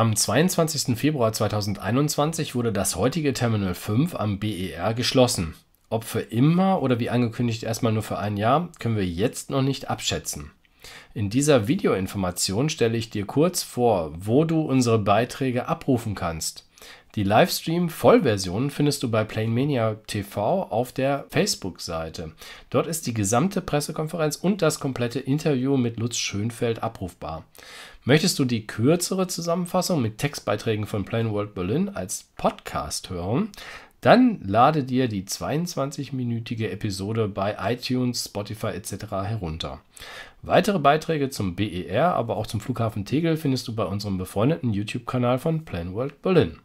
Am 22. Februar 2021 wurde das heutige Terminal 5 am BER geschlossen. Ob für immer oder wie angekündigt erstmal nur für ein Jahr, können wir jetzt noch nicht abschätzen in dieser Videoinformation stelle ich dir kurz vor, wo du unsere Beiträge abrufen kannst. Die Livestream-Vollversion findest du bei Planemania TV auf der Facebook-Seite. Dort ist die gesamte Pressekonferenz und das komplette Interview mit Lutz Schönfeld abrufbar. Möchtest du die kürzere Zusammenfassung mit Textbeiträgen von Plain World Berlin als Podcast hören? Dann lade dir die 22-minütige Episode bei iTunes, Spotify etc. herunter. Weitere Beiträge zum BER, aber auch zum Flughafen Tegel findest du bei unserem befreundeten YouTube-Kanal von Planworld Berlin.